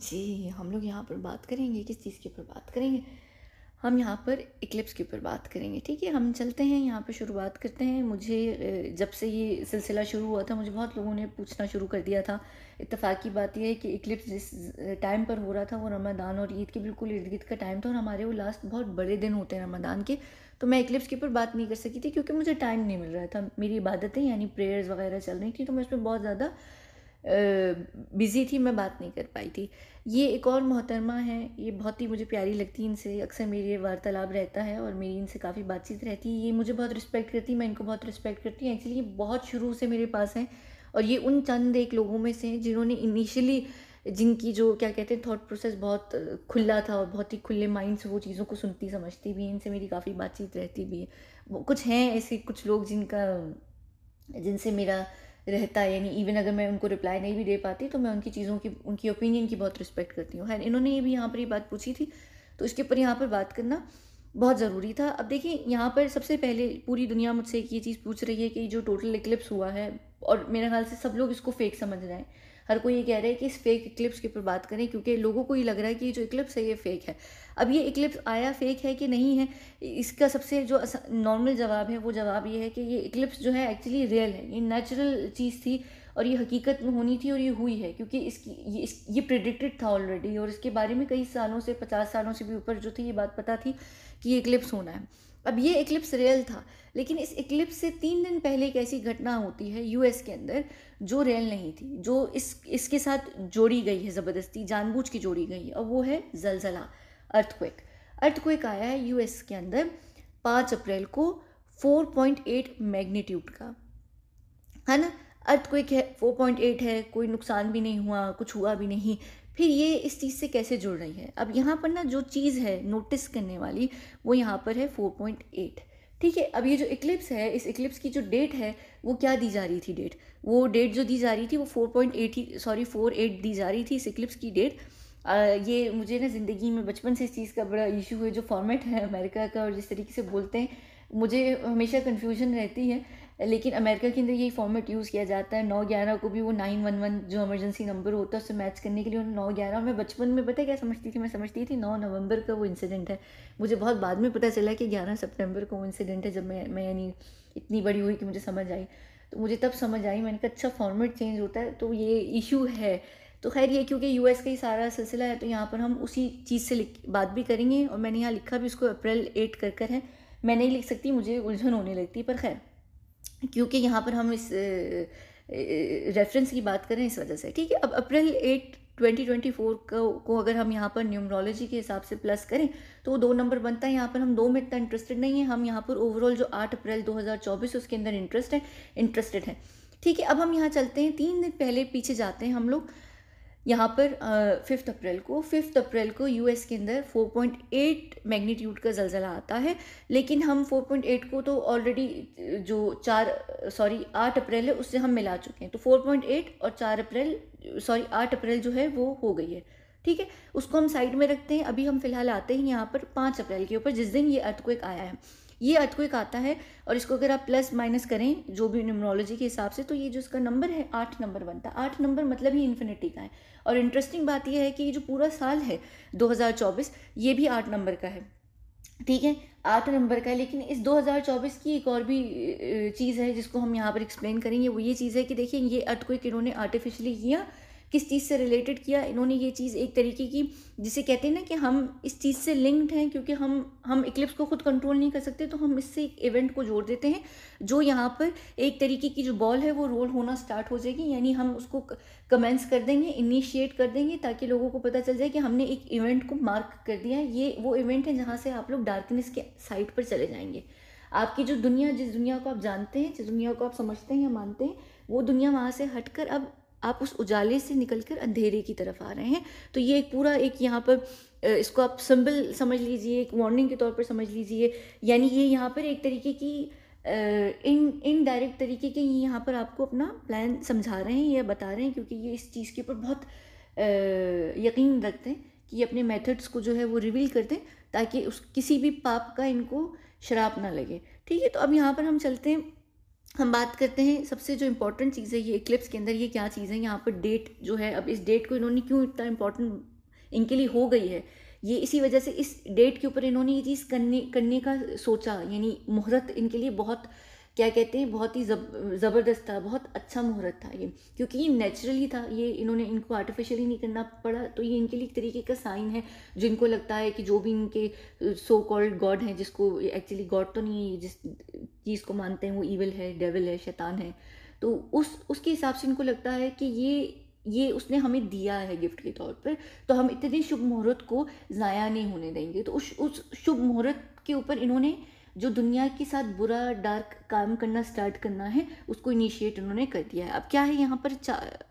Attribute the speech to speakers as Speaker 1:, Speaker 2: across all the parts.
Speaker 1: जी हम लोग यहाँ पर बात करेंगे किस चीज़ के ऊपर बात करेंगे हम यहाँ पर इक्लिप्स के ऊपर बात करेंगे ठीक है हम चलते हैं यहाँ पर शुरुआत करते हैं मुझे जब से ये सिलसिला शुरू हुआ था मुझे बहुत लोगों ने पूछना शुरू कर दिया था इतफ़ाक़ी बात यह है कि इक्लिप्स जिस टाइम पर हो रहा था वो रमदान और ईद के बिल्कुल इर्द गिर्द का टाइम था और हमारे वो लास्ट बहुत बड़े दिन होते हैं रमदान के तो मैं इक्लिप्स के ऊपर बात नहीं कर सकी थी क्योंकि मुझे टाइम नहीं मिल रहा था मेरी इबादतें यानी प्रेयर्स वगैरह चल रही थी तो मैं उसमें बहुत ज़्यादा बिज़ी थी मैं बात नहीं कर पाई थी ये एक और मोहतरमा है ये बहुत ही मुझे प्यारी लगती है इनसे अक्सर मेरे वार्तालाप रहता है और मेरी इनसे काफ़ी बातचीत रहती है ये मुझे बहुत रिस्पेक्ट करती मैं इनको बहुत रिस्पेक्ट करती हूँ एक्चुअली ये बहुत शुरू से मेरे पास हैं और ये उन चंद एक लोगों में से हैं जिन्होंने इनिशियली जिनकी जो क्या कहते हैं थाट प्रोसेस बहुत खुला था और बहुत ही खुले माइंड से वो चीज़ों को सुनती समझती भी इनसे मेरी काफ़ी बातचीत रहती भी है कुछ हैं ऐसे कुछ लोग जिनका जिनसे मेरा रहता यानी इवन अगर मैं उनको रिप्लाई नहीं भी दे पाती तो मैं उनकी चीज़ों की उनकी ओपिनियन की बहुत रिस्पेक्ट करती हूँ एंड इन्होंने ये भी यहाँ पर ये बात पूछी थी तो इसके ऊपर यहाँ पर बात करना बहुत ज़रूरी था अब देखिए यहाँ पर सबसे पहले पूरी दुनिया मुझसे एक ये चीज़ पूछ रही है कि जो टोटल इक्लिप्स हुआ है और मेरे ख्याल से सब लोग इसको फेक समझ रहे हैं हर कोई ये कह रहा है कि इस फेक इक्लिप्स के ऊपर बात करें क्योंकि लोगों को ये लग रहा है कि जो इक्लिप्स है ये फेक है अब ये इक्लिप्स आया फेक है कि नहीं है इसका सबसे जो नॉर्मल जवाब है वो जवाब ये है कि ये इक्लिप्स जो है एक्चुअली रियल है ये नेचुरल चीज़ थी और ये हकीकत में होनी थी और ये हुई है क्योंकि इसकी ये इस, ये प्रिडिक्टेड था ऑलरेडी और इसके बारे में कई सालों से पचास सालों से भी ऊपर जो थी ये बात पता थी कि ये इक्लिप्स होना है अब ये इक्लिप्स रियल था लेकिन इस इक्लिप्स से तीन दिन पहले एक ऐसी घटना होती है यूएस के अंदर जो रियल नहीं थी जो इस इसके साथ जोड़ी गई है ज़बरदस्ती जानबूझ के जोड़ी गई है और वो है जलजला अर्थक्वेक अर्थक्वेक आया है यूएस के अंदर पाँच अप्रैल को 4.8 मैग्नीट्यूड का है ना अर्थक्वेक है 4.8 है कोई नुकसान भी नहीं हुआ कुछ हुआ भी नहीं फिर ये इस चीज़ से कैसे जुड़ रही है अब यहाँ पर ना जो चीज़ है नोटिस करने वाली वो यहाँ पर है 4.8 ठीक है अब ये जो इक्लिप्स है इस इक्लिप्स की जो डेट है वो क्या दी जा रही थी डेट वो डेट जो दी जा रही थी वो फोर पॉइंट एट ही सॉरी फोर एट दी जा रही थी इस इक्लिप्स की डेट ये मुझे ना ज़िंदगी में बचपन से इस चीज़ का बड़ा इशू है जो फॉर्मेट है अमेरिका का और जिस तरीके से बोलते हैं मुझे हमेशा कन्फ्यूजन रहती है लेकिन अमेरिका के अंदर यही फॉर्मेट यूज़ किया जाता है नौ ग्यारह को भी वो नाइन वन वन जो एमरजेंसी नंबर होता है उससे मैच करने के लिए नौ ग्यारह मैं बचपन में पता है क्या समझती थी मैं समझती थी नौ नवंबर का वो इंसिडेंट है मुझे बहुत बाद में पता चला कि ग्यारह सितंबर को वो इंसिडेंट है जब मैं मैं यानी इतनी बड़ी हुई कि मुझे समझ आई तो मुझे तब समझ आई मैंने कहा अच्छा फॉर्मेट चेंज होता है तो ये इशू है तो खैर ये क्योंकि एस का ही सारा सिलसिला है तो यहाँ पर हम उसी चीज़ से बात भी करेंगे और मैंने यहाँ लिखा भी उसको अप्रैल एट कर कर है मैं नहीं लिख सकती मुझे उलझन होने लगती पर खैर क्योंकि यहाँ पर हम इस रेफरेंस की बात करें इस वजह से ठीक है अब अप्रैल एट 2024 को, को अगर हम यहाँ पर न्यूमरोलॉजी के हिसाब से प्लस करें तो वो दो नंबर बनता है यहाँ पर हम दो में इतना इंटरेस्टेड नहीं है हम यहाँ पर ओवरऑल जो 8 अप्रैल 2024 उसके अंदर इंटरेस्ट है इंटरेस्टेड है ठीक है अब हम यहाँ चलते हैं तीन दिन पहले पीछे जाते हैं हम लोग यहाँ पर फिफ्थ अप्रैल को फिफ्थ अप्रैल को यूएस के अंदर 4.8 मैग्नीट्यूड का जलजला आता है लेकिन हम 4.8 को तो ऑलरेडी जो चार सॉरी आठ अप्रैल है उससे हम मिला चुके हैं तो 4.8 और चार अप्रैल सॉरी आठ अप्रैल जो है वो हो गई है ठीक है उसको हम साइड में रखते हैं अभी हम फिलहाल आते हैं यहाँ पर पाँच अप्रैल के ऊपर जिस दिन ये अर्थ आया है ये अर्थक्वेक आता है और इसको अगर आप प्लस माइनस करें जो भी न्यूमरोलॉजी के हिसाब से तो ये जो इसका नंबर है आठ नंबर बनता है आठ नंबर मतलब ही इन्फिनिटी का है और इंटरेस्टिंग बात यह है कि ये जो पूरा साल है 2024 ये भी आठ नंबर का है ठीक है आठ नंबर का है लेकिन इस 2024 की एक और भी चीज़ है जिसको हम यहाँ पर एक्सप्लेन करेंगे वो ये चीज़ है कि देखिए ये अर्थक्वेक इन्होंने आर्टिफिशली किया किस चीज़ से रिलेटेड किया इन्होंने ये चीज़ एक तरीके की जिसे कहते हैं ना कि हम इस चीज़ से लिंक्ड हैं क्योंकि हम हम इक्लिप्स को खुद कंट्रोल नहीं कर सकते तो हम इससे एक इवेंट को जोड़ देते हैं जो यहाँ पर एक तरीके की जो बॉल है वो रोल होना स्टार्ट हो जाएगी यानी हम उसको कमेंस कर देंगे इनिशिएट कर देंगे ताकि लोगों को पता चल जाए कि हमने एक इवेंट को मार्क कर दिया है ये वो इवेंट है जहाँ से आप लोग डार्कनेस के साइड पर चले जाएंगे आपकी जो दुनिया जिस दुनिया को आप जानते हैं जिस दुनिया को आप समझते हैं या मानते हैं वो दुनिया वहाँ से हटकर अब आप उस उजाले से निकल कर अंधेरे की तरफ आ रहे हैं तो ये एक पूरा एक यहाँ पर इसको आप सिंबल समझ लीजिए एक वार्निंग के तौर पर समझ लीजिए यानी ये यहाँ पर एक तरीके की इन इन डायरेक्ट तरीके के ये यहाँ पर आपको अपना प्लान समझा रहे हैं या बता रहे हैं क्योंकि ये इस चीज़ के ऊपर बहुत यकीन रखते हैं कि ये अपने मेथड्स को जो है वो रिवील कर दें ताकि उस किसी भी पाप का इनको शराब ना लगे ठीक है तो अब यहाँ पर हम चलते हैं हम बात करते हैं सबसे जो इम्पोर्टेंट चीज़ है ये इक्लिप्स के अंदर ये क्या चीज़ है यहाँ पर डेट जो है अब इस डेट को इन्होंने क्यों इतना इम्पोर्टेंट इनके लिए हो गई है ये इसी वजह से इस डेट के ऊपर इन्होंने ये चीज़ करने करने का सोचा यानी मुहूर्त इनके लिए बहुत क्या कहते हैं बहुत ही जब ज़बरदस्त था बहुत अच्छा मुहूर्त था ये क्योंकि ये नेचुरली था ये इन्होंने इनको आर्टिफिशियली नहीं करना पड़ा तो ये इनके लिए एक तरीके का साइन है जिनको लगता है कि जो भी इनके सो कॉल्ड गॉड हैं जिसको एक्चुअली गॉड तो नहीं है जिस चीज़ को मानते हैं वो ईवल है डेविल है शैतान है तो उस उसके हिसाब से इनको लगता है कि ये ये उसने हमें दिया है गिफ्ट के तौर पर तो हम इतने शुभ मुहूर्त को ज़ाया नहीं होने देंगे तो उस उस शुभ मुहूर्त के ऊपर इन्होंने जो दुनिया के साथ बुरा डार्क काम करना स्टार्ट करना है उसको इनिशिएट उन्होंने कर दिया है अब क्या है यहाँ पर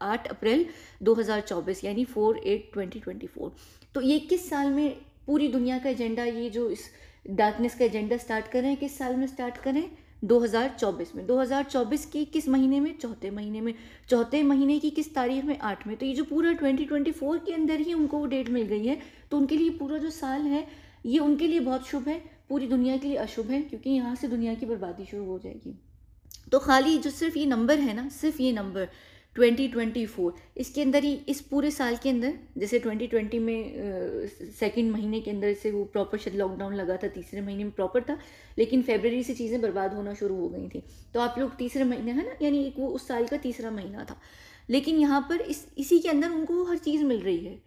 Speaker 1: आठ अप्रैल 2024 यानी four eight twenty twenty four तो ये किस साल में पूरी दुनिया का एजेंडा ये जो इस डार्कनेस का एजेंडा स्टार्ट करें किस साल में स्टार्ट करें 2024 में 2024 के किस महीने में चौथे महीने में चौथे महीने की किस तारीख में आठ में तो ये जो पूरा 2024 के अंदर ही उनको वो डेट मिल गई है तो उनके लिए पूरा जो साल है ये उनके लिए बहुत शुभ है पूरी दुनिया के लिए अशुभ है क्योंकि यहाँ से दुनिया की बर्बादी शुरू हो जाएगी तो खाली जो सिर्फ ये नंबर है ना सिर्फ ये नंबर 2024 इसके अंदर ही इस पूरे साल के अंदर जैसे 2020 में सेकंड महीने के अंदर से वो प्रॉपर शायद लॉकडाउन लगा था तीसरे महीने में प्रॉपर था लेकिन फेबररी से चीज़ें बर्बाद होना शुरू हो गई थी तो आप लोग तीसरे महीने है ना यानी एक वो उस साल का तीसरा महीना था लेकिन यहाँ पर इस इसी के अंदर उनको हर चीज़ मिल रही है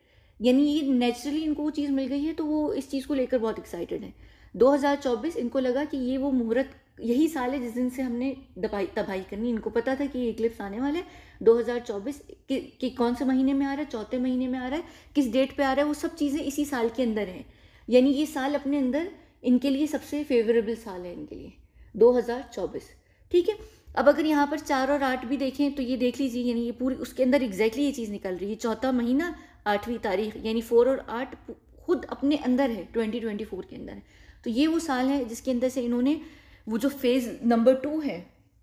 Speaker 1: यानी ये नेचुरली इनको वो चीज़ मिल गई है तो वो इस चीज़ को लेकर बहुत एक्साइटेड है 2024 इनको लगा कि ये वो मुहूर्त यही साल है जिस दिन से हमने दबाई तबाही करनी इनको पता था कि ये इक्लिप्स आने वाले 2024 कि, कि कौन से महीने में आ रहा है चौथे महीने में आ रहा है किस डेट पे आ रहा है वो सब चीज़ें इसी साल के अंदर हैं यानी ये साल अपने अंदर इनके लिए सबसे फेवरेबल साल है इनके लिए 2024 ठीक है अब अगर यहाँ पर चार और आठ भी देखें तो ये देख लीजिए यानी ये पूरी उसके अंदर एग्जैक्टली ये चीज़ निकल रही है चौथा महीना आठवीं तारीख यानी फोर और आठ खुद अपने अंदर है फोर के अंदर है तो ये वो साल है जिसके अंदर से इन्होंने वो जो फेज़ नंबर टू है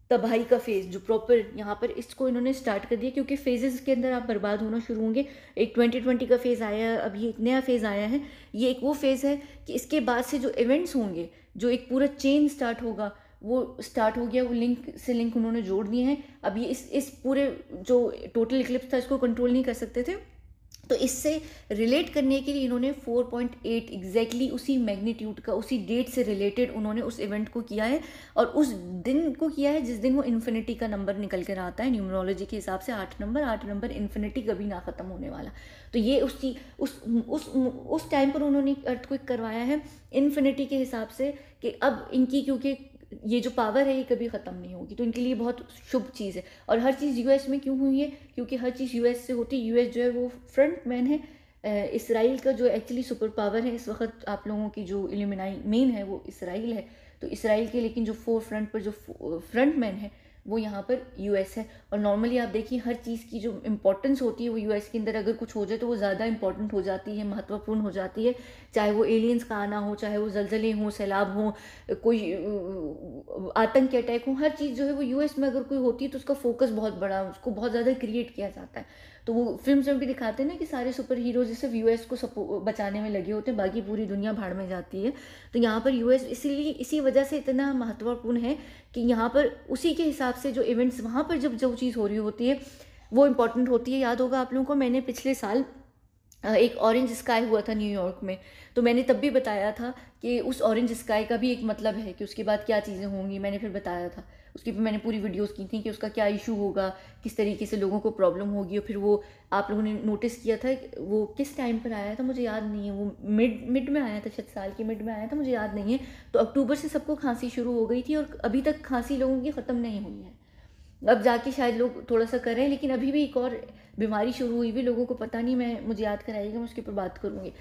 Speaker 1: तबाही का फेज़ जो प्रॉपर यहाँ पर इसको इन्होंने स्टार्ट कर दिया क्योंकि फेजेस के अंदर आप बर्बाद होना शुरू होंगे एक ट्वेंटी ट्वेंटी का फेज़ आया है अभी एक नया फेज़ आया है ये एक वो फेज़ है कि इसके बाद से जो इवेंट्स होंगे जो एक पूरा चेन स्टार्ट होगा वो स्टार्ट हो गया वो लिंक से लिंक उन्होंने जोड़ दिए हैं अब ये इस इस पूरे जो टोटल इक्लिप्स था इसको कंट्रोल नहीं कर सकते थे तो इससे रिलेट करने के लिए इन्होंने 4.8 पॉइंट एग्जैक्टली उसी मैग्नीट्यूड का उसी डेट से रिलेटेड उन्होंने उस इवेंट को किया है और उस दिन को किया है जिस दिन वो इन्फिनिटी का नंबर निकल कर आता है न्यूमरोलॉजी के हिसाब से आठ नंबर आठ नंबर इन्फिनिटी कभी ना ख़त्म होने वाला तो ये उसकी उस उस उस टाइम पर उन्होंने अर्थ करवाया है इन्फिनिटी के हिसाब से कि अब इनकी क्योंकि ये जो पावर है ये कभी ख़त्म नहीं होगी तो इनके लिए बहुत शुभ चीज़ है और हर चीज़ यूएस में क्यों हुई है क्योंकि हर चीज़ यूएस से होती है यूएस जो है वो फ्रंट मैन है इसराइल का जो एक्चुअली सुपर पावर है इस वक्त आप लोगों की जो एलिमिनाई मेन है वो इसराइल है तो इसराइल के लेकिन जो फोर फ्रंट पर जो फ्रंट मैन है वो यहाँ पर यूएस है और नॉर्मली आप देखिए हर चीज़ की जो इम्पोर्टेंस होती है वो यूएस के अंदर अगर कुछ हो जाए तो वो ज़्यादा इंपॉर्टेंट हो जाती है महत्वपूर्ण हो जाती है चाहे वो एलियंस का आना हो चाहे वो जलजले हों सैलाब हों कोई आतंक के अटैक हों हर चीज़ जो है वो यूएस में अगर कोई होती है तो उसका फोकस बहुत बड़ा उसको बहुत ज़्यादा क्रिएट किया जाता है तो वो फिल्म में भी दिखाते हैं ना कि सारे सुपर हीरो सिर्फ यूएस को बचाने में लगे होते हैं बाकी पूरी दुनिया भाड़ में जाती है तो यहाँ पर यूएस इसीलिए इसी वजह से इतना महत्वपूर्ण है कि यहाँ पर उसी के हिसाब से जो इवेंट्स वहाँ पर जब जो चीज़ हो रही होती है वो इम्पॉर्टेंट होती है याद होगा आप लोगों को मैंने पिछले साल एक ऑरेंज स्काई हुआ था न्यूयॉर्क में तो मैंने तब भी बताया था कि उस ऑरेंज स्काई का भी एक मतलब है कि उसके बाद क्या चीज़ें होंगी मैंने फिर बताया था उसकी भी मैंने पूरी वीडियोस की थी कि उसका क्या इशू होगा किस तरीके से लोगों को प्रॉब्लम होगी और फिर वो आप लोगों ने नोटिस किया था वो किस टाइम पर आया था मुझे याद नहीं है वो मिड मिड में आया था छत साल के मिड में आया था मुझे याद नहीं है तो अक्टूबर से सबको खांसी शुरू हो गई थी और अभी तक खांसी लोगों की ख़त्म नहीं हुई है अब जाके शायद लोग थोड़ा सा कर रहे हैं लेकिन अभी भी एक और बीमारी शुरू हुई भी लोगों को पता नहीं मैं मुझे याद कराएगी मैं उसके ऊपर बात करूँगी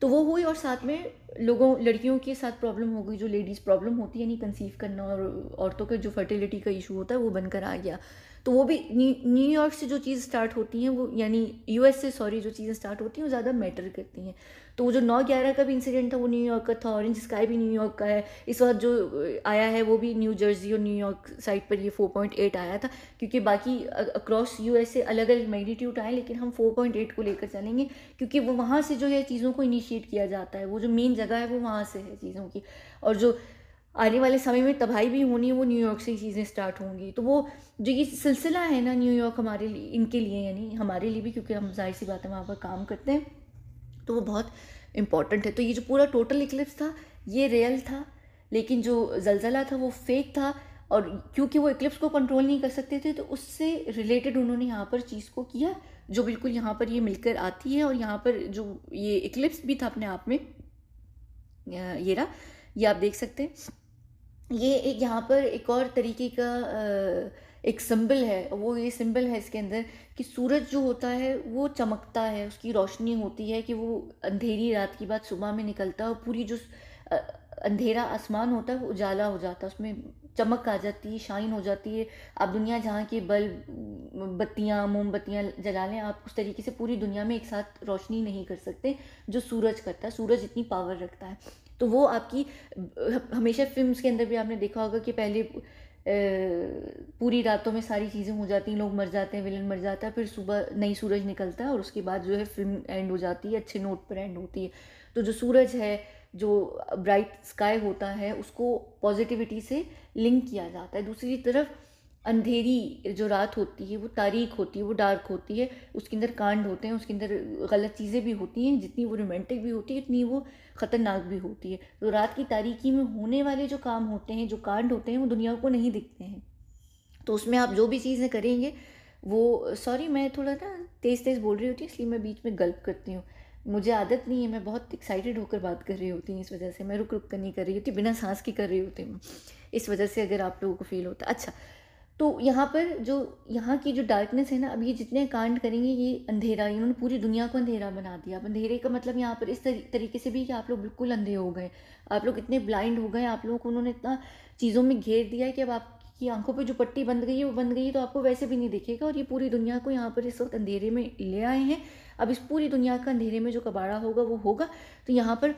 Speaker 1: तो वो हुई और साथ में लोगों लड़कियों के साथ प्रॉब्लम हो गई जो लेडीज़ प्रॉब्लम होती है यानी कंसीव करना और औरतों का जो फर्टिलिटी का इशू होता है वो बनकर आ गया तो वो भी न्यूयॉर्क से जो चीज़ स्टार्ट होती हैं वो यानी यूएस से सॉरी जो चीज़ें स्टार्ट होती हैं वो ज़्यादा मैटर करती हैं तो वो जो नौ ग्यारह का भी इंसिडेंट था वो न्यूयॉर्क का था ऑरेंज स्काई भी न्यूयॉर्क का है इस वक्त जो आया है वो भी न्यू जर्सी और न्यूयॉर्क साइड पर ये एट आया था क्योंकि बाकी अक्रॉस यू एस अलग अलग मैग्नीट्यूड आए लेकिन हम एट को लेकर चलेंगे क्योंकि वो वहाँ से जो है चीज़ों को इनिशिएट किया जाता है वो जो मेन जगह है वो वहाँ से है चीज़ों की और जो आने वाले समय में तबाही भी होनी है वो न्यूयॉर्क से ही चीज़ें स्टार्ट होंगी तो वो जो ये सिलसिला है ना न्यूयॉर्क हमारे लिए इनके लिए यानी हमारे लिए भी क्योंकि हम जाहिर सी बात है वहाँ पर काम करते हैं तो वो बहुत इम्पॉर्टेंट है तो ये जो पूरा टोटल इक्लिप्स था ये रियल था लेकिन जो जलजला था वो फेक था और क्योंकि वो इक्लिप्स को कंट्रोल नहीं कर सकते थे तो उससे रिलेटेड उन्होंने यहाँ पर चीज़ को किया जो बिल्कुल यहाँ पर ये मिलकर आती है और यहाँ पर जो ये इक्लिप्स भी था अपने आप में ये रहा ये आप देख सकते हैं ये एक यहाँ पर एक और तरीके का एक सिंबल है वो ये सिंबल है इसके अंदर कि सूरज जो होता है वो चमकता है उसकी रोशनी होती है कि वो अंधेरी रात की बाद सुबह में निकलता है और पूरी जो अंधेरा आसमान होता है वो उजाला हो जाता है उसमें चमक आ जाती है शाइन हो जाती है आप दुनिया जहाँ के बल्ब बत्तियाँ मोमबत्तियाँ जला लें आप उस तरीके से पूरी दुनिया में एक साथ रोशनी नहीं कर सकते जो सूरज करता है सूरज इतनी पावर रखता है तो वो आपकी हमेशा फिल्म्स के अंदर भी आपने देखा होगा कि पहले पूरी रातों में सारी चीज़ें हो जाती हैं लोग मर जाते हैं विलन मर जाता है फिर सुबह नई सूरज निकलता है और उसके बाद जो है फिल्म एंड हो जाती है अच्छे नोट पर एंड होती है तो जो सूरज है जो ब्राइट स्काई होता है उसको पॉजिटिविटी से लिंक किया जाता है दूसरी तरफ अंधेरी जो रात होती है वो तारीख होती है वो डार्क होती है उसके अंदर कांड होते हैं उसके अंदर गलत चीज़ें भी होती हैं जितनी वो रोमांटिक भी होती है उतनी वो ख़तरनाक भी होती है तो रात की तारीख़ी में होने वाले जो काम होते हैं जो कांड होते हैं वो दुनिया को नहीं दिखते हैं तो उसमें आप जो भी चीज़ें करेंगे वो सॉरी मैं थोड़ा ना तेज़ तेज़ बोल रही होती हूँ इसलिए मैं बीच में गल्प करती हूँ मुझे आदत नहीं है मैं बहुत एक्साइटेड होकर बात कर रही होती हूँ इस वजह से मैं रुक रुक कर नहीं कर रही होती बिना सांस की कर रही होती हूँ इस वजह से अगर आप लोगों को फील होता अच्छा तो यहाँ पर जो यहाँ की जो डार्कनेस है ना अब ये जितने कांड करेंगे ये अंधेरा इन्होंने पूरी दुनिया को अंधेरा बना दिया अब अंधेरे का मतलब यहाँ पर इस तरी तरीके से भी कि आप लोग बिल्कुल अंधे हो गए आप लोग इतने ब्लाइंड हो गए आप लोगों को उन्होंने इतना चीज़ों में घेर दिया है कि अब आपकी आंखों पर जो पट्टी बंद गई है वो बंद गई है तो आपको वैसे भी नहीं दिखेगा और ये पूरी दुनिया को यहाँ पर इस वक्त अंधेरे में ले आए हैं अब इस पूरी दुनिया का अंधेरे में जो कबाड़ा होगा वो होगा तो यहाँ पर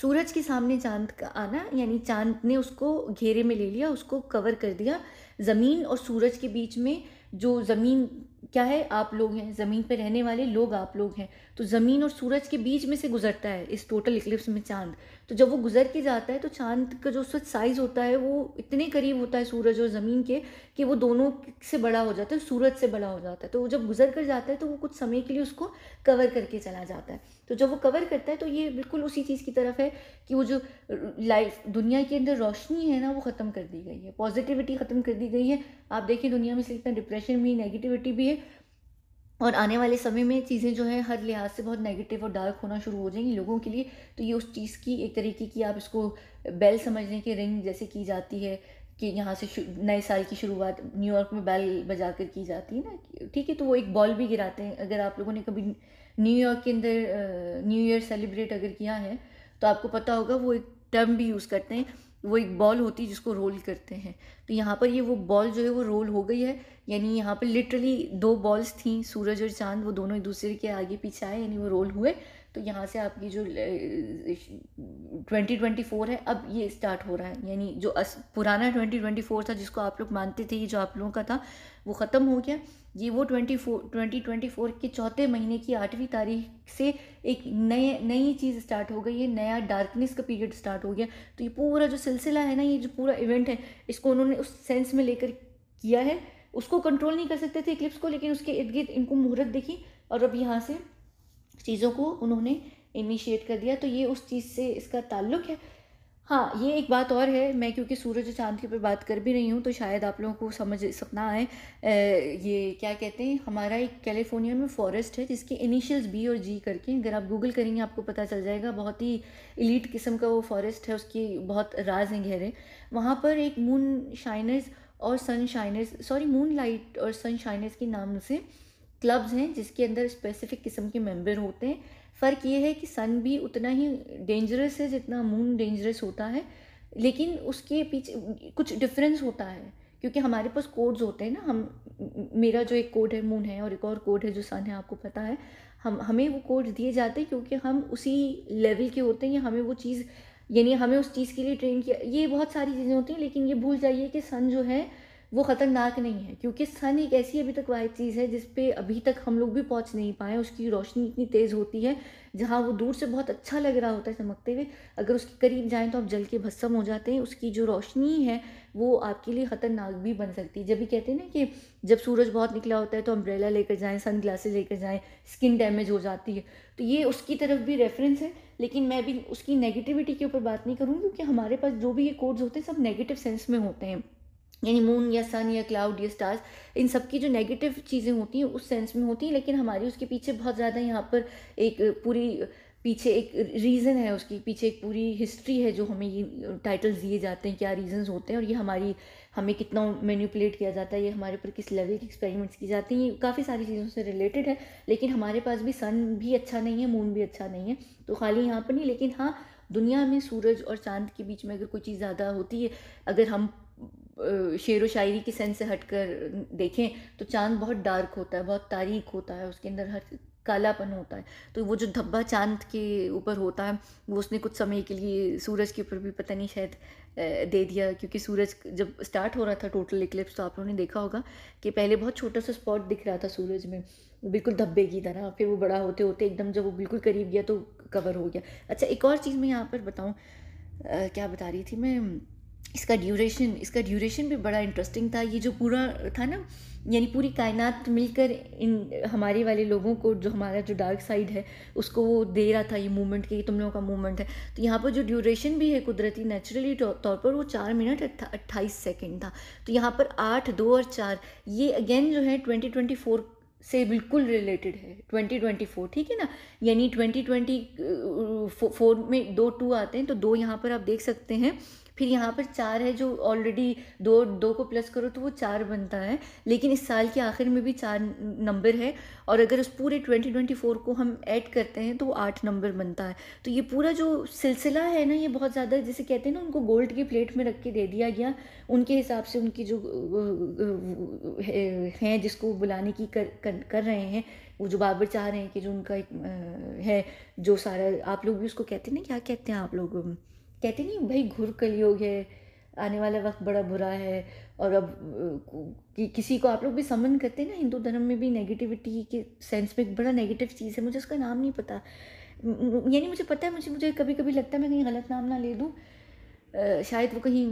Speaker 1: सूरज के सामने चांद का आना यानी चांद ने उसको घेरे में ले लिया उसको कवर कर दिया ज़मीन और सूरज के बीच में जो ज़मीन क्या है आप लोग हैं ज़मीन पर रहने वाले लोग आप लोग हैं तो ज़मीन और सूरज के बीच में से गुजरता है इस टोटल इक्लिप्स में चांद तो जब वो गुजर के जाता है तो चांद का जो उसका साइज़ होता है वो इतने करीब होता है सूरज और ज़मीन के कि वो दोनों से बड़ा हो जाता है सूरज से बड़ा हो जाता है तो जब गुजर कर जाता है तो वो कुछ समय के लिए उसको कवर करके चला जाता है तो जब वो कवर करता है तो ये बिल्कुल उसी चीज़ की तरफ है कि वो जो लाइफ दुनिया के अंदर रोशनी है ना वो ख़त्म कर दी गई है पॉजिटिविटी ख़त्म कर दी गई है आप देखिए दुनिया में इसलिए इतना डिप्रेशन भी नेगेटिविटी भी है और आने वाले समय में चीज़ें जो है हर लिहाज से बहुत नेगेटिव और डार्क होना शुरू हो जाएंगी लोगों के लिए तो ये उस चीज़ की एक तरीके की आप इसको बेल समझने के रिंग जैसे की जाती है कि यहाँ से नए साल की शुरुआत न्यूयॉर्क में बैल बजा कर की जाती है ना ठीक है तो वो एक बॉल भी गिराते हैं अगर आप लोगों ने कभी न्यूयॉर्क के अंदर न्यू ईयर सेलिब्रेट अगर किया है तो आपको पता होगा वो एक टर्म भी यूज़ करते हैं वो एक बॉल होती है जिसको रोल करते हैं तो यहाँ पर ये वो बॉल जो है वो रोल हो गई है यानी यहाँ पर लिटरली दो बॉल्स थी सूरज और चांद वो दोनों एक दूसरे के आगे पीछे आए यानी वो रोल हुए तो यहाँ से आपकी जो ट्वेंटी ट्वेंटी फोर है अब ये स्टार्ट हो रहा है यानी जो अस पुराना ट्वेंटी ट्वेंटी फोर था जिसको आप लोग मानते थे ये जो आप लोगों का था वो ख़त्म हो गया ये वो twenty four twenty twenty four के चौथे महीने की आठवीं तारीख से एक नए नई चीज़ स्टार्ट हो गई है नया डार्कनेस का पीरियड स्टार्ट हो गया तो ये पूरा जो सिलसिला है ना ये जो पूरा इवेंट है इसको उन्होंने उस सेंस में लेकर किया है उसको कंट्रोल नहीं कर सकते थे इक्लिप्स को लेकिन उसके इर्द गिर्द इनको मुहूर्त देखी और अब यहाँ से चीज़ों को उन्होंने इनिशिएट कर दिया तो ये उस चीज़ से इसका ताल्लुक है हाँ ये एक बात और है मैं क्योंकि सूरज और चांद के ऊपर बात कर भी रही हूँ तो शायद आप लोगों को समझ सपना आए ये क्या कहते हैं हमारा एक कैलिफोर्निया में फॉरेस्ट है जिसके इनिशियल्स बी और जी करके अगर आप गूगल करेंगे आपको पता चल जाएगा बहुत ही इलीट किस्म का वो फॉरेस्ट है उसकी बहुत राज हैं गहरे वहाँ पर एक मून शाइनर्स और sun shiners sorry moon light और सन शाइनर्स के नाम से क्लब्स हैं जिसके अंदर स्पेसिफिक किस्म के मेंबर होते हैं फ़र्क ये है कि सन भी उतना ही डेंजरस है जितना मून डेंजरस होता है लेकिन उसके पीछे कुछ डिफरेंस होता है क्योंकि हमारे पास कोड्स होते हैं ना हम मेरा जो एक कोड है मून है और एक और कोड है जो सन है आपको पता है हम हमें वो कोड दिए जाते हैं क्योंकि हम उसी लेवल के होते हैं या हमें वो चीज़ यानी हमें उस चीज़ के लिए ट्रेन किया ये बहुत सारी चीज़ें होती हैं लेकिन ये भूल जाइए कि सन जो है वो ख़तरनाक नहीं है क्योंकि सन एक ऐसी अभी तक वाइट चीज़ है जिस पे अभी तक हम लोग भी पहुंच नहीं पाए उसकी रोशनी इतनी तेज़ होती है जहाँ वो दूर से बहुत अच्छा लग रहा होता है चमकते हुए अगर उसके करीब जाएँ तो आप जल के भस्म हो जाते हैं उसकी जो रोशनी है वो आपके लिए ख़तरनाक भी बन सकती है जब भी कहते हैं ना कि जब सूरज बहुत निकला होता है तो अम्ब्रेला लेकर जाएँ सन ग्लासेज लेकर जाएँ स्किन डैमेज हो जाती है तो ये उसकी तरफ भी रेफरेंस है लेकिन मैं भी उसकी नेगेटिविटी के ऊपर बात नहीं करूँगी क्योंकि हमारे पास जो भी ये कोड्स होते हैं सब नेगेटिव सेंस में होते हैं यानी मून या सन या क्लाउड या स्टार्स इन सब की जो नेगेटिव चीज़ें होती हैं उस सेंस में होती हैं लेकिन हमारी उसके पीछे बहुत ज़्यादा यहाँ पर एक पूरी पीछे एक रीज़न है उसकी पीछे एक पूरी हिस्ट्री है जो हमें ये टाइटल्स दिए जाते हैं क्या रीजंस होते हैं और ये हमारी हमें कितना मैनिपुलेट किया जाता है ये हमारे ऊपर किस लेवल के एक्सपेरिमेंट्स की जाती हैं ये काफ़ी सारी चीज़ों से रिलेटेड है लेकिन हमारे पास भी सन भी अच्छा नहीं है मून भी अच्छा नहीं है तो खाली यहाँ पर नहीं लेकिन हाँ दुनिया में सूरज और चांद के बीच में अगर कोई चीज़ ज़्यादा होती है अगर हम शेर व शायरी की सेंस से हट कर देखें तो चांद बहुत डार्क होता है बहुत तारीख होता है उसके अंदर हर कालापन होता है तो वो जो धब्बा चांद के ऊपर होता है वो उसने कुछ समय के लिए सूरज के ऊपर भी पता नहीं शायद दे दिया क्योंकि सूरज जब स्टार्ट हो रहा था टोटल इक्लिप्स तो आप लोगों ने देखा होगा कि पहले बहुत छोटा सा स्पॉट दिख रहा था सूरज में बिल्कुल धब्बे की तरह फिर वो बड़ा होते होते एकदम जब वो बिल्कुल करीब गया तो कवर हो गया अच्छा एक और चीज़ मैं यहाँ पर बताऊँ क्या बता रही थी मैं इसका ड्यूरेशन इसका ड्यूरेशन भी बड़ा इंटरेस्टिंग था ये जो पूरा था ना यानी पूरी कायनात मिलकर इन हमारे वाले लोगों को जो हमारा जो डार्क साइड है उसको वो दे रहा था ये मूवमेंट के तुम लोगों का मूवमेंट है तो यहाँ पर जो ड्यूरेशन भी है कुदरती नेचुरली तौर पर वो चार मिनट अट्ठाईस सेकेंड था तो यहाँ पर आठ दो और चार ये अगेन जो है ट्वेंटी ट्वेंटी फोर से बिल्कुल रिलेटेड है 2024 ठीक है ना यानी 2024 में दो टू आते हैं तो दो यहाँ पर आप देख सकते हैं फिर यहाँ पर चार है जो ऑलरेडी दो दो को प्लस करो तो वो चार बनता है लेकिन इस साल के आखिर में भी चार नंबर है और अगर उस पूरे ट्वेंटी ट्वेंटी फोर को हम ऐड करते हैं तो वो आठ नंबर बनता है तो ये पूरा जो सिलसिला है ना ये बहुत ज़्यादा जैसे कहते हैं ना उनको गोल्ड की प्लेट में रख के दे दिया गया उनके हिसाब से उनकी जो हैं जिसको बुलाने की कर कर, कर रहे हैं वो जो बाबर चाह रहे हैं कि जो उनका एक है जो सारा आप लोग भी उसको कहते हैं ना क्या कहते हैं आप लोग कहते नहीं भाई घुर कलयुग है आने वाला वक्त बड़ा बुरा है और अब कि, किसी को आप लोग भी समन करते हैं ना हिंदू धर्म में भी नेगेटिविटी के सेंस में एक बड़ा नेगेटिव चीज़ है मुझे उसका नाम नहीं पता यानी मुझे पता है मुझे मुझे कभी कभी लगता है मैं कहीं गलत नाम ना ले दूँ शायद वो कहीं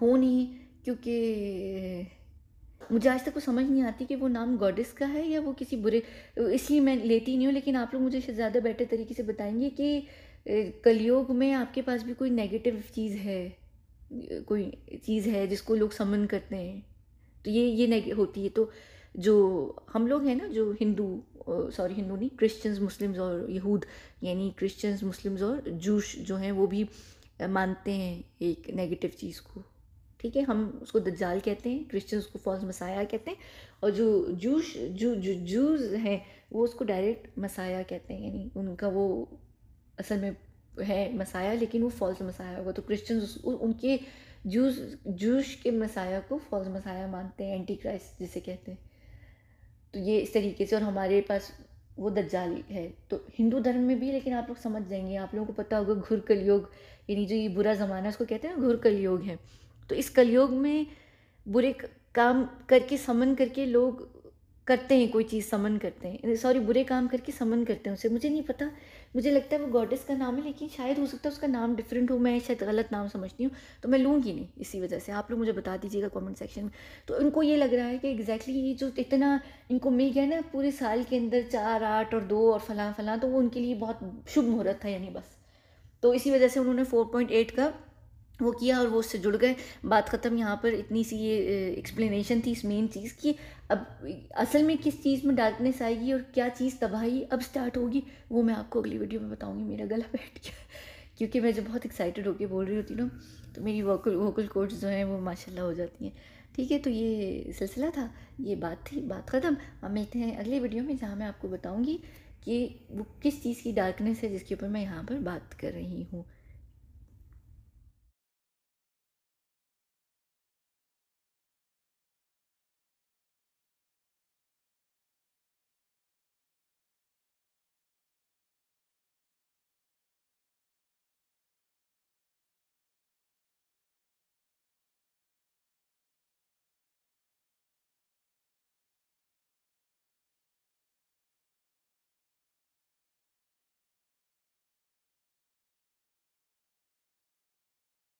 Speaker 1: हो नहीं क्योंकि मुझे आज तक वो समझ नहीं आती कि वो नाम गॉडेस का है या वो किसी बुरे इसलिए मैं लेती नहीं हूँ लेकिन आप लोग मुझे ज़्यादा बेटर तरीके से बताएंगे कि कलयुग में आपके पास भी कोई नेगेटिव चीज़ है कोई चीज़ है जिसको लोग समन करते हैं तो ये ये होती है तो जो हम लोग हैं ना जो हिंदू सॉरी हिंदू नहीं क्रिश्चियंस मुस्लिम्स और यहूद यानी क्रिश्चियंस मुस्लिम्स और जूश जो हैं वो भी मानते हैं एक नेगेटिव चीज़ को ठीक है हम उसको दज्जाल कहते हैं क्रिश्चियंस को फॉल्स मसाया कहते हैं और जो जूश जू जू जूज हैं वो उसको डायरेक्ट मसाया कहते हैं यानी उनका वो असल में है मसाया लेकिन वो फॉल्स मसाया होगा तो क्रिश्चियंस उनके जूस जूस के मसाया को फॉल्स मसाया मानते हैं एंटी क्राइस्ट जिसे कहते हैं तो ये इस तरीके से और हमारे पास वो दज्जाल है तो हिंदू धर्म में भी लेकिन आप लोग समझ जाएंगे आप लोगों को पता होगा घुर कलयोग यानी जो ये बुरा ज़माना है उसको कहते हैं घुर कलयोग है तो इस कलयोग में बुरे काम करके समन करके लोग करते हैं कोई चीज़ समन करते हैं सॉरी बुरे काम करके समन करते हैं उसे मुझे नहीं पता मुझे लगता है वो गॉडेस का नाम है लेकिन शायद हो सकता है उसका नाम डिफरेंट हो मैं शायद गलत नाम समझती हूँ तो मैं लूँगी नहीं इसी वजह से आप लोग मुझे बता दीजिएगा कमेंट सेक्शन में तो इनको ये लग रहा है कि एग्जैक्टली exactly ये जो इतना इनको मिल गया ना पूरे साल के अंदर चार आठ और दो और फलां फलां तो वो उनके लिए बहुत शुभ मुहूर्त था यानी बस तो इसी वजह से उन्होंने फोर पॉइंट एट का वो किया और वो उससे जुड़ गए बात ख़त्म यहाँ पर इतनी सी ये एक्सप्लेनेशन थी इस मेन चीज़ की अब असल में किस चीज़ में डार्कनेस आएगी और क्या चीज़ तबाही अब स्टार्ट होगी वो मैं आपको अगली वीडियो में बताऊँगी मेरा गला बैठ गया क्योंकि मैं जब बहुत एक्साइटेड होकर बोल रही होती ना तो मेरी वोकल वोकल कोड्स जो हैं वो माशाला हो जाती हैं ठीक है तो ये सिलसिला था ये बात थी बात ख़त्म हम मिलते हैं अगले वीडियो में जहाँ मैं आपको बताऊँगी कि वो किस चीज़ की डार्कनेस है जिसके ऊपर मैं यहाँ पर बात कर रही हूँ